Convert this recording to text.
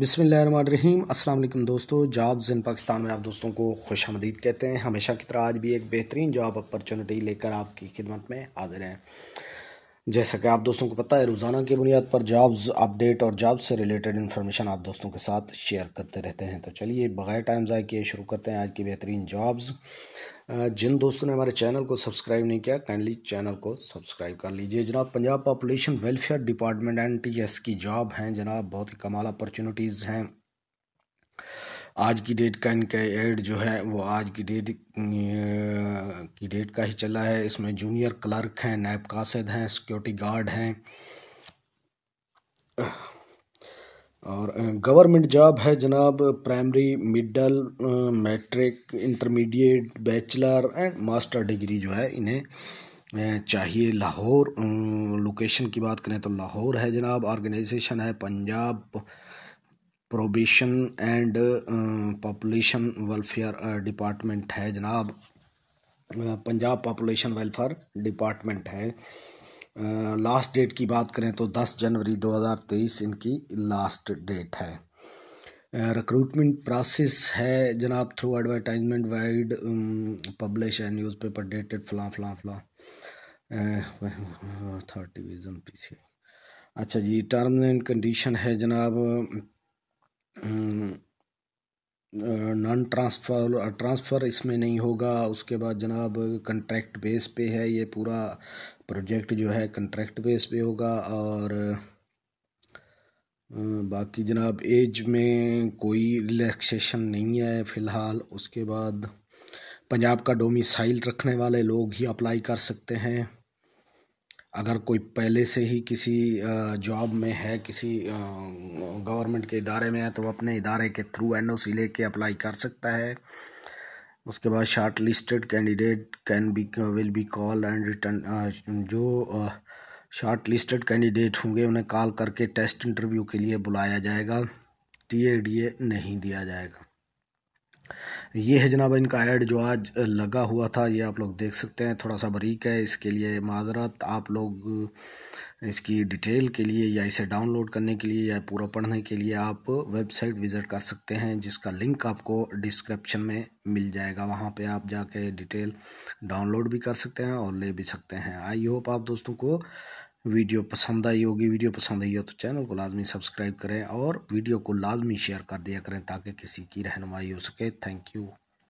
बिसमीम अल्लाम दोस्तों जॉब्स इन पाकिस्तान में आप दोस्तों को खुश आमदीद कहते हैं हमेशा की तरह आज भी एक बेहतरीन जॉब अपॉर्चुनिटी लेकर आपकी खिदमत में हाजिर हैं जैसा कि आप दोस्तों को पता है रोज़ाना की बुनियाद पर जॉब्स अपडेट और जॉब से रिलेटेड इन्फॉर्मेशन आप दोस्तों के साथ शेयर करते रहते हैं तो चलिए बग़ैर टाइम ज़ाय किए शुरू करते हैं आज की बेहतरीन जॉब्स जिन दोस्तों ने हमारे चैनल को सब्सक्राइब नहीं किया काइंडली चैनल को सब्सक्राइब कर लीजिए जनाब Punjab population welfare department N T S की जॉब हैं जनाब बहुत ही कमाल अपॉर्चुनिटीज़ हैं आज की डेट का इनका एड जो है वो आज की डेट की डेट का ही चला है इसमें जूनियर क्लर्क हैं नायब कासद हैं सिक्योरिटी गार्ड हैं और गवर्नमेंट जॉब है जनाब primary middle matric intermediate bachelor and master degree जो है इन्हें चाहिए लाहौर लोकेशन की बात करें तो लाहौर है जनाब ऑर्गेनाइजेशन है Punjab probation and population welfare department है जनाब uh, Punjab population welfare department है लास्ट uh, डेट की बात करें तो 10 जनवरी 2023 इनकी लास्ट डेट है रिक्रूटमेंट uh, प्रोसेस है जनाब थ्रू एडवर्टाइजमेंट वाइड पब्लिश है न्यूज़पेपर डेटेड फला फला फला अथॉरिटी पीछे अच्छा जी टर्म एंड कंडीशन है जनाब नॉन ट्रांसफ़र ट्रांसफ़र इसमें नहीं होगा उसके बाद जनाब कंट्रैक्ट बेस पे है ये पूरा प्रोजेक्ट जो है कंट्रैक्ट बेस पे होगा और बाकी जनाब एज में कोई रिलैक्सेशन नहीं है फ़िलहाल उसके बाद पंजाब का डोमिसाइल रखने वाले लोग ही अप्लाई कर सकते हैं अगर कोई पहले से ही किसी जॉब में है किसी गवर्नमेंट के इदारे में है तो वह अपने इदारे के थ्रू एन ओ सी ले कर अप्लाई कर सकता है उसके बाद short listed candidate can be will be call and return जो शार्ट लिस्टेड कैंडिडेट होंगे उन्हें कॉल करके टेस्ट इंटरव्यू के लिए बुलाया जाएगा टी ए डी ए नहीं दिया जाएगा ये है जनाब इनका ऐड जो आज लगा हुआ था ये आप लोग देख सकते हैं थोड़ा सा बरीक है इसके लिए माजरत आप लोग इसकी डिटेल के लिए या इसे डाउनलोड करने के लिए या पूरा पढ़ने के लिए आप वेबसाइट विज़िट कर सकते हैं जिसका लिंक आपको डिस्क्रिप्शन में मिल जाएगा वहाँ पे आप जाके डिटेल डाउनलोड भी कर सकते हैं और ले भी सकते हैं आई होप आप दोस्तों को वीडियो पसंद आई होगी वीडियो पसंद आई हो तो चैनल को लाजमी सब्सक्राइब करें और वीडियो को लाजमी शेयर कर दिया करें ताकि किसी की रहनमाई हो सके थैंक यू